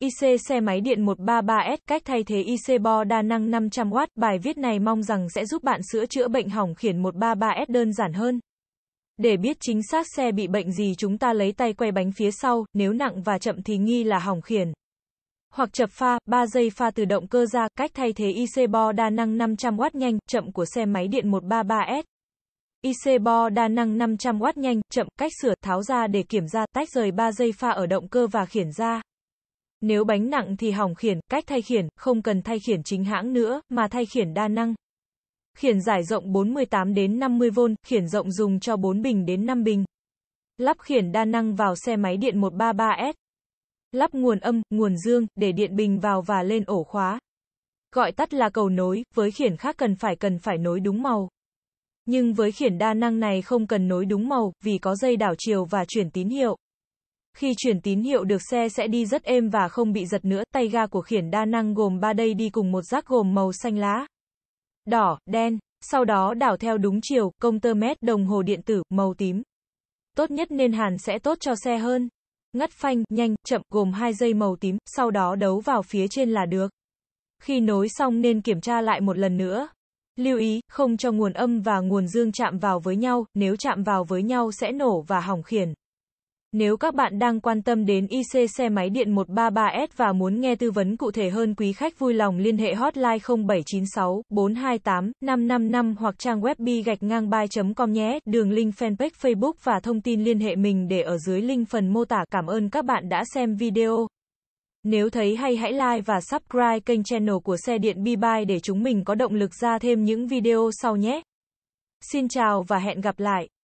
IC xe máy điện 133S cách thay thế IC bo đa năng 500W. Bài viết này mong rằng sẽ giúp bạn sửa chữa bệnh hỏng khiển 133S đơn giản hơn. Để biết chính xác xe bị bệnh gì chúng ta lấy tay quay bánh phía sau, nếu nặng và chậm thì nghi là hỏng khiển. Hoặc chập pha, 3 giây pha từ động cơ ra, cách thay thế IC bo đa năng 500W nhanh, chậm của xe máy điện 133S. IC bo đa năng 500W nhanh, chậm, cách sửa, tháo ra để kiểm tra, tách rời 3 giây pha ở động cơ và khiển ra. Nếu bánh nặng thì hỏng khiển, cách thay khiển, không cần thay khiển chính hãng nữa, mà thay khiển đa năng. Khiển giải rộng 48 đến 50V, khiển rộng dùng cho 4 bình đến 5 bình. Lắp khiển đa năng vào xe máy điện 133S. Lắp nguồn âm, nguồn dương, để điện bình vào và lên ổ khóa. Gọi tắt là cầu nối, với khiển khác cần phải cần phải nối đúng màu. Nhưng với khiển đa năng này không cần nối đúng màu, vì có dây đảo chiều và chuyển tín hiệu. Khi chuyển tín hiệu được xe sẽ đi rất êm và không bị giật nữa, tay ga của khiển đa năng gồm 3 đây đi cùng một rác gồm màu xanh lá, đỏ, đen, sau đó đảo theo đúng chiều, công tơ mét, đồng hồ điện tử, màu tím. Tốt nhất nên hàn sẽ tốt cho xe hơn. Ngắt phanh, nhanh, chậm, gồm hai dây màu tím, sau đó đấu vào phía trên là được. Khi nối xong nên kiểm tra lại một lần nữa. Lưu ý, không cho nguồn âm và nguồn dương chạm vào với nhau, nếu chạm vào với nhau sẽ nổ và hỏng khiển. Nếu các bạn đang quan tâm đến IC xe máy điện 133S và muốn nghe tư vấn cụ thể hơn quý khách vui lòng liên hệ hotline 0796 428 555 hoặc trang web bi gạch ngang by com nhé. Đường link fanpage Facebook và thông tin liên hệ mình để ở dưới link phần mô tả. Cảm ơn các bạn đã xem video. Nếu thấy hay hãy like và subscribe kênh channel của xe điện Bi Bye để chúng mình có động lực ra thêm những video sau nhé. Xin chào và hẹn gặp lại.